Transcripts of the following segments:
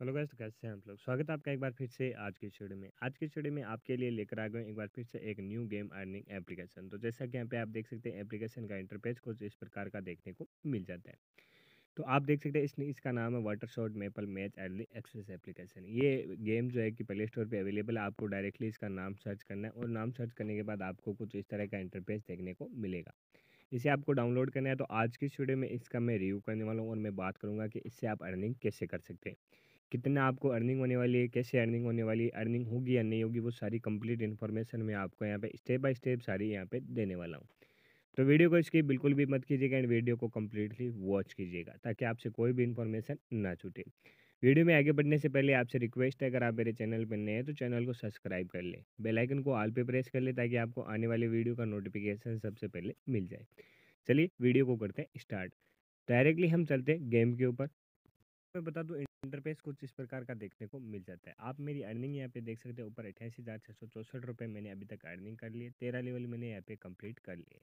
hello guys तो कैसे हैं आप लोग स्वागत है आपका एक बार फिर से आज की स्टूडियो में आज की स्टूडियो में आपके लिए लेकर आ गए एक बार फिर से एक न्यू गेम अर्निंग एप्लीकेशन तो जैसा कि यहाँ पे आप देख सकते हैं एप्लीकेशन का इंटरपेज कुछ इस प्रकार का देखने को मिल जाता है तो आप देख सकते हैं इसने इसका नाम है water shot maple match early access application ये गेम जो है कि प्ले स्टोर पर अवेलेबल है आपको डायरेक्टली इसका नाम सर्च करना है और नाम सर्च करने के बाद आपको कुछ इस तरह का इंटरपेज देखने को मिलेगा इसे आपको डाउनलोड करना है तो आज की स्टूडियो में इसका मैं रिव्यू करने वाला हूँ और मैं बात करूँगा कि इससे आप अर्निंग कैसे कर सकते हैं कितना आपको अर्निंग होने वाली है कैसे अर्निंग होने वाली है अर्निंग होगी या नहीं होगी वो सारी कंप्लीट इन्फॉर्मेशन मैं आपको यहाँ पे स्टेप बाय स्टेप सारी यहाँ पे देने वाला हूँ तो वीडियो को इसकी बिल्कुल भी मत कीजिएगा एंड वीडियो को कम्प्लीटली वॉच कीजिएगा ताकि आपसे कोई भी इन्फॉर्मेशन ना छूटे वीडियो में आगे बढ़ने से पहले आपसे रिक्वेस्ट है अगर आप मेरे चैनल पर नए हैं तो चैनल को सब्सक्राइब कर लें बेलाइकन को आल पे प्रेस कर लें ताकि आपको आने वाले वीडियो का नोटिफिकेशन सबसे पहले मिल जाए चलिए वीडियो को करते हैं स्टार्ट डायरेक्टली हम चलते हैं गेम के ऊपर मैं बता दूँ इंटरफेस कुछ इस प्रकार का देखने को मिल जाता है आप मेरी अर्निंग यहाँ पे देख सकते हैं ऊपर अठासी हज़ार छः सौ चौंसठ रुपये मैंने अभी तक अर्निंग कर ली है तेरह लेवल मैंने यहाँ पे कंप्लीट कर लिए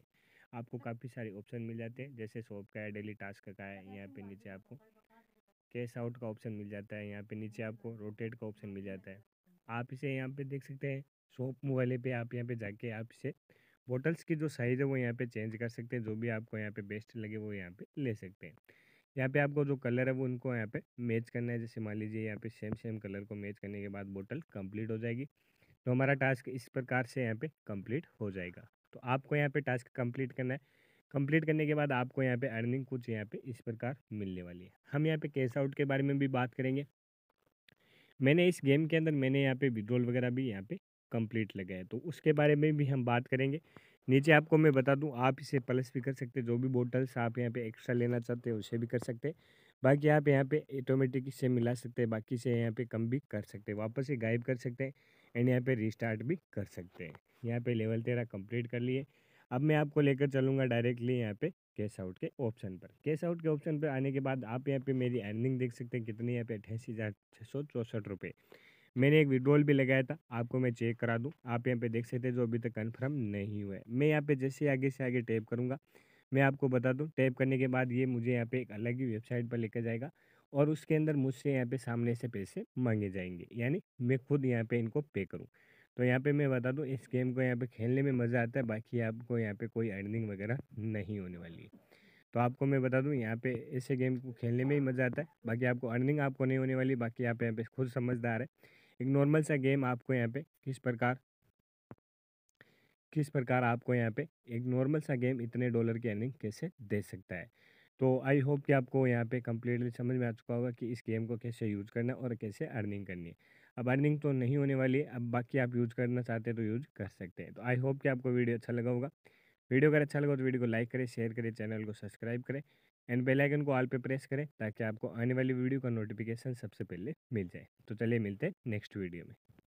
आपको काफ़ी सारे ऑप्शन मिल जाते हैं जैसे सॉप का है डेली टास्क का है यहाँ पे नीचे आपको कैश आउट का ऑप्शन मिल जाता है यहाँ पे नीचे आपको रोटेट का ऑप्शन मिल जाता है आप इसे यहाँ पे देख सकते हैं शॉप मोबाइल पर आप यहाँ पे जाके आप इसे बॉटल्स की जो साइज़ है वो यहाँ पे चेंज कर सकते हैं जो भी आपको यहाँ पे बेस्ट लगे वो यहाँ पे ले सकते हैं यहाँ पे आपको जो कलर है वो उनको यहाँ पे मैच करना है जैसे मान लीजिए यहाँ पे सेम सेम कलर को मैच करने के बाद बोतल कंप्लीट हो जाएगी तो हमारा टास्क इस प्रकार से यहाँ पे कंप्लीट हो जाएगा तो आपको यहाँ पे टास्क कंप्लीट करना है कंप्लीट करने के बाद आपको यहाँ पे अर्निंग कुछ यहाँ पे इस प्रकार मिलने वाली है हम यहाँ पे कैश आउट के बारे में भी बात करेंगे मैंने इस गेम के अंदर मैंने यहाँ पे विड्रोल वगैरह भी यहाँ पे कंप्लीट लगाया तो उसके बारे में भी हम बात करेंगे नीचे आपको मैं बता दूं आप इसे प्लस भी कर सकते हैं जो भी बोटल्स आप यहाँ पे एक्स्ट्रा लेना चाहते हैं उसे भी कर सकते हैं बाकी आप यहाँ पे ऑटोमेटिक इसे मिला सकते हैं बाकी से यहाँ पे कम भी कर सकते हैं वापस से गायब कर सकते हैं एंड यहाँ पे रिस्टार्ट भी कर सकते हैं यहाँ पे लेवल तेरह कंप्लीट कर लिए अब मैं आपको लेकर चलूँगा डायरेक्टली यहाँ पे कैश आउट के ऑप्शन पर कैश आउट के ऑप्शन पर आने के बाद आप यहाँ पे मेरी अर्निंग देख सकते हैं कितनी यहाँ पे अठासी हज़ार छः सौ चौंसठ रुपये मैंने एक विड्रोल भी लगाया था आपको मैं चेक करा दूँ आप यहाँ पे देख सकते हैं जो अभी तक कन्फर्म नहीं हुआ है मैं यहाँ पे जैसे आगे से आगे टैप करूँगा मैं आपको बता दूँ टैप करने के बाद ये मुझे यहाँ पे एक अलग ही वेबसाइट पर लेकर जाएगा और उसके अंदर मुझसे यहाँ पे सामने से पैसे मांगे जाएंगे यानी मैं खुद यहाँ पे इनको पे करूँ तो यहाँ पे मैं बता दूँ इस गेम को यहाँ पे खेलने में मज़ा आता है बाकी आपको यहाँ पे कोई अर्निंग वगैरह नहीं होने वाली है तो आपको मैं बता दूँ यहाँ पे ऐसे गेम को खेलने में ही मज़ा आता है बाकी आपको अर्निंग आपको नहीं होने वाली बाकी आप यहाँ पर खुद समझदार है एक नॉर्मल सा गेम आपको यहाँ पे किस प्रकार किस प्रकार आपको यहाँ पे एक नॉर्मल सा गेम इतने डॉलर की अर्निंग कैसे दे सकता है तो आई होप कि आपको यहाँ पे कम्प्लीटली समझ में आ चुका होगा कि इस गेम को कैसे यूज करना है और कैसे अर्निंग करनी है अब अर्निंग तो नहीं होने वाली है अब बाकी आप यूज करना चाहते हैं तो यूज कर सकते हैं तो आई होप कि आपको वीडियो अच्छा लगा होगा वीडियो अगर अच्छा लगा तो वीडियो को लाइक करें शेयर करें चैनल को सब्सक्राइब करें एंड बेल आइकन को ऑल पे प्रेस करें ताकि आपको आने वाली वीडियो का नोटिफिकेशन सबसे पहले मिल जाए तो चलिए मिलते हैं नेक्स्ट वीडियो में